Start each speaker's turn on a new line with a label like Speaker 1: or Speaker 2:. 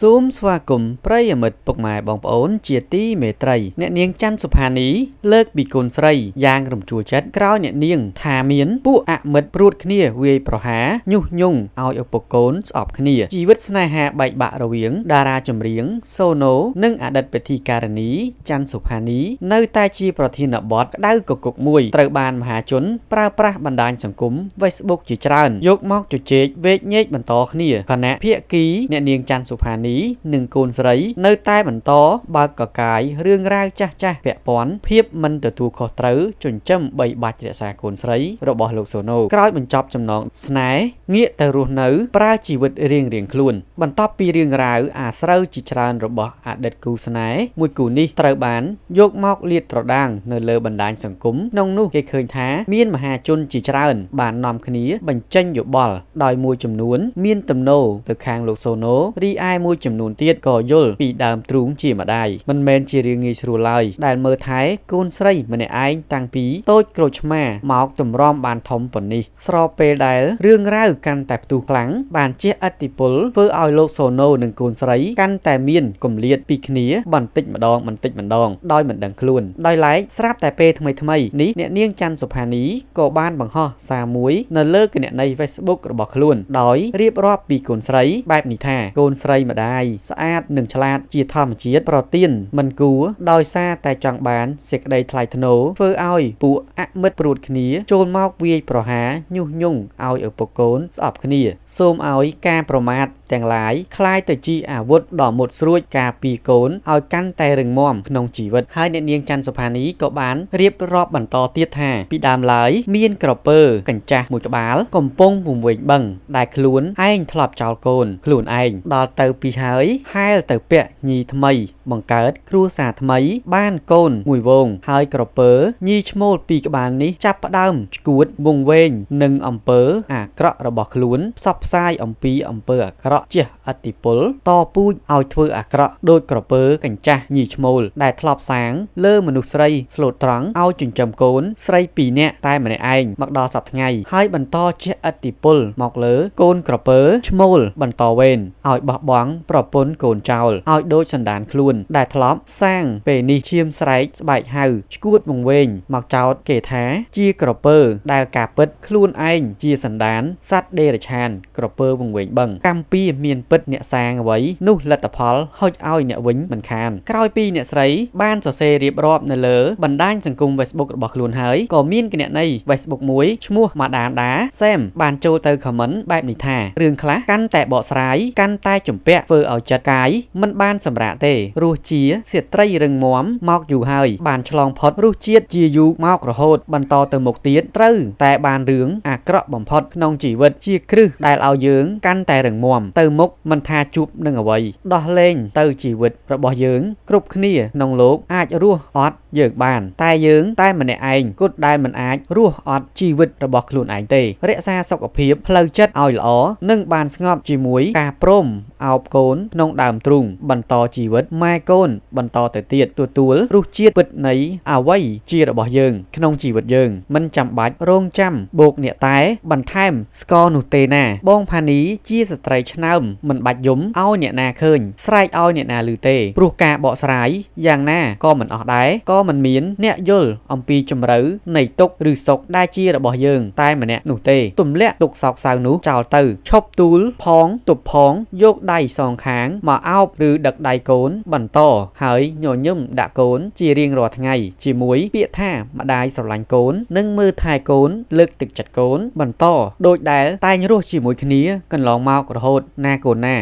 Speaker 1: ស៊ូមស្វាគមន៍ប្រិយមិត្តពុកម៉ែបងប្អូនជាទីមេត្រីអ្នកនាងច័ន្ទសុផានីលើកពីគុណស្រីយ៉ាងរំជួលចិត្តក្រោយអ្នកនាងថាមានពួកអមិត្តព្រួតគ្នាវាយប្រហារញុះញង់ឲ្យឪពុកកូនស្អប់គ្នាជីវិតស្នេហាបែកបាក់រវាងតារាចម្រៀង សូណូនិងអតីតពិធីការនីច័ន្ទសុផានី នៅតែជាប្រធានបទក្តៅកគុកមួយត្រូវបានមហាជនប្រើប្រាស់បណ្ដាញសង្គម Facebook ជាច្រើនយកមកជជែកវែកញែកបន្តគ្នាខណៈភាគីអ្នកនាងច័ន្ទសុផានីនិងកូនស្រី នៅ តែបន្តបើកកកាយរឿងរ៉ាវចាស់ចាស់ពាក់ព័ន្ធភាពមិនទទួលខុសត្រូវចិញ្ចឹមបីបាច់រក្សាកូនស្រីរបស់លោកសូណូក្រោយបញ្ចប់ចំណងស្នេហ៍ងាកទៅរស់នៅប្រើជីវិតរៀងរៀងខ្លួនបន្ទាប់ពីរឿងរ៉ាវអាស្រូវជាច្រើនរបស់អតីតគូស្នេហ៍មួយគូនេះត្រូវបានយកមកលាតត្រដាង នៅលើបណ្ដាញសង្គមក្នុងនោះគេឃើញថាមានមហាជនជាច្រើន បាននាំ គ្នាបញ្ចេញយោបល់ដោយមួយចំនួន មានទំនោរទៅខាងលោកសូណូរីឯមួយមួយចំនួនទៀតក៏យល់ពីដើមទ្រូងជាម្ដាយមិនមែនជារឿងងាយស្រួលឡើយដែលមើលថែកូនស្រីម្នាក់ឯងតាំងពីតូចក្រូចឆ្មាមកតម្រាំបានធំប៉ុណ្នេះស្របពេលដែលរឿងរ៉ាវកាន់តែផ្ទុះខ្លាំងបានជះឥទ្ធិពលធ្វើឲ្យលោកសូណូនិងកូនស្រី កាន់តែមានគម្លាតពីគ្នាបន្តិចម្ដងបន្តិចម្ដងដោយមិនដឹងខ្លួនដោយឡែកស្រាប់តែពេលថ្មីថ្មីនេះអ្នកនាងច័ន្ទសុផានីក៏បានបង្ហោះសារមួយនៅលើគណនី Facebook របស់ខ្លួនដោយរៀបរាប់ពីកូនស្រីបែបនេះថាកូនស្រីម្ដាយស្អាតនិងឆ្លាតជាធម្មជាតិប្រទៀនមិនគួរដោយសារតែចង់បានសេចក្តីថ្លៃថ្នូរធ្វើឲ្យ ពួកអមិត្តព្រួតគ្នាចូលមកវាយប្រហារញុះញង់ឲ្យឪពុកកូនស្អប់គ្នា សូមឲ្យការប្រមាថទាំងឡាយคล้ายទៅជាអាវុធដ៏មុតស្រួចការពីកូនឲ្យកាន់តែរឹងមាំក្នុងជីវិតហើយអ្នកនាងច័ន្ទសុផានីក៏បានរៀបរាប់បន្តទៀតថា ពីដើមឡើយមានក្រពើកញ្ចាស់មួយក្បាល កំពុងវង្វេងបឹងដែលខ្លួនឯងធ្លាប់ចោលកូនខ្លួនឯងដល់ទៅពីហើយហែលទៅពាក់ញីថ្មីបង្កើត គ្រួសារថ្មី បានកូនមួយវង ហើយក្រពើញីឈ្មោលពីក្បាលនេះចាប់ផ្ដើមឈួតវងវែងនឹងអំពើអាក្រក់របស់ខ្លួនផ្សព្វផ្សាយអំពីអំពើអាក្រក់ជាអតិពលតពូជឲ្យធ្វើអាក្រក់ដោយក្រពើកញ្ចាស់ញីឈ្មោលដែលធ្លាប់សាង លើមនុស្សស្រីស្លូតត្រង់ឲ្យចិញ្ចឹមកូនស្រី2នាក់តែម្នាក់ឯងមកដល់សប្តាហ៍ថ្ងៃហើយបន្តជាអតិពលមកលើកូនក្រពើឈ្មោលបន្តវេនឲ្យបោះបង់ប្រពន្ធកូនចោលឲ្យដូចសន្តានខ្លួនដែលធ្លាប់សាងពេលនេះឈាមស្រែកស្បែកហៅឈួតវង្វេងមកចោទគេថា ជាក្រពើដែលការពិត ខ្លួនឯងជាសណ្ដានសត្វដេរឆានក្រពើវង្វេងបឹងកម្ពីមានពិតអ្នកសាងអ្វីនោះលទ្ធផលហុចឲ្យអ្នកវិញមិនខាន ក្រោយពីអ្នកស្រីបានសរសេររៀបរាប់នៅលើបណ្ដាញសង្គម Facebook របស់ខ្លួនហើយក៏មានគណនី Facebook មួយឈ្មោះម៉ាដានដាសែមបានចូលទៅ comment បែបនេះថារឿងខ្លះកាន់តែបកស្រាយកាន់តែជំពាក់ធ្វើឲ្យចិត្តកាយមិនបានសម្រាកទេរសជាសេត្រីរឹងមាំមកយូរហើយបានឆ្លងផុតរសជាតិជាយូរមករហូត បន្តទៅមុខទៀតត្រូវតែបានរឿងអាក្រក់បំផុតក្នុងជីវិតជាគ្រឹះដែលឲ្យយើង កាន់តែរឹងមាំទៅមុខមិនថាជួបនឹងអ្វីដោះលែងទៅជីវិតរបស់យើង គ្រប់គ្នាក្នុងលោកអាចរស់អត់យើងបាន តែយើង តែម្នាក់ឯងគត់ដែលមិនអាចរស់អត់ជីវិតរបស់ខ្លួនឯងទេរក្សាសុខភាពផ្លូវចិត្តឲ្យល្អនិងបានស្ងប់ជាមួយការព្រមអោបកូនក្នុងដើមទ្រូងបន្តជីវិតម៉ែកូនបន្តទៅទៀតទទួលរសជាតិពិតនៃអវ័យជារបស់យើង ក្នុងជីវិតយើងមិនចាំបាច់រងចាំបោកអ្នកតែបន្ថែមស្ករនោះទេណា បង ផានីជាស្ត្រីឆ្នើមមិនបាច់យំឲ្យអ្នកណាឃើញ ស្រែកឲ្យអ្នកណាឮទេព្រោះការបកស្រាយយ៉ាងណាក៏មិនអស់ដែរក៏មិនមាន អ្នកយល់អំពីជំរឿនៃទុកឬសុខដែលជារបស់យើងតែម្នាក់នោះទេទម្លាក់ទុកសោកសៅនោះចោលទៅឈប់ទូលផងទប់ផងយកដៃសងខាងមកអោបឬដឹកដៃកូនបបន្តហើយញញឹមដាក់កូនជារៀងរាល់ថ្ងៃ ជាមួយពាក្យថាម្ដាយស្រឡាញ់កូន និងមើលថែកូន លើកទឹកចិត្តកូនបន្តដូចដែលតែងរស់ជាមួយគ្នាកន្លងមករហូតណាកូនណា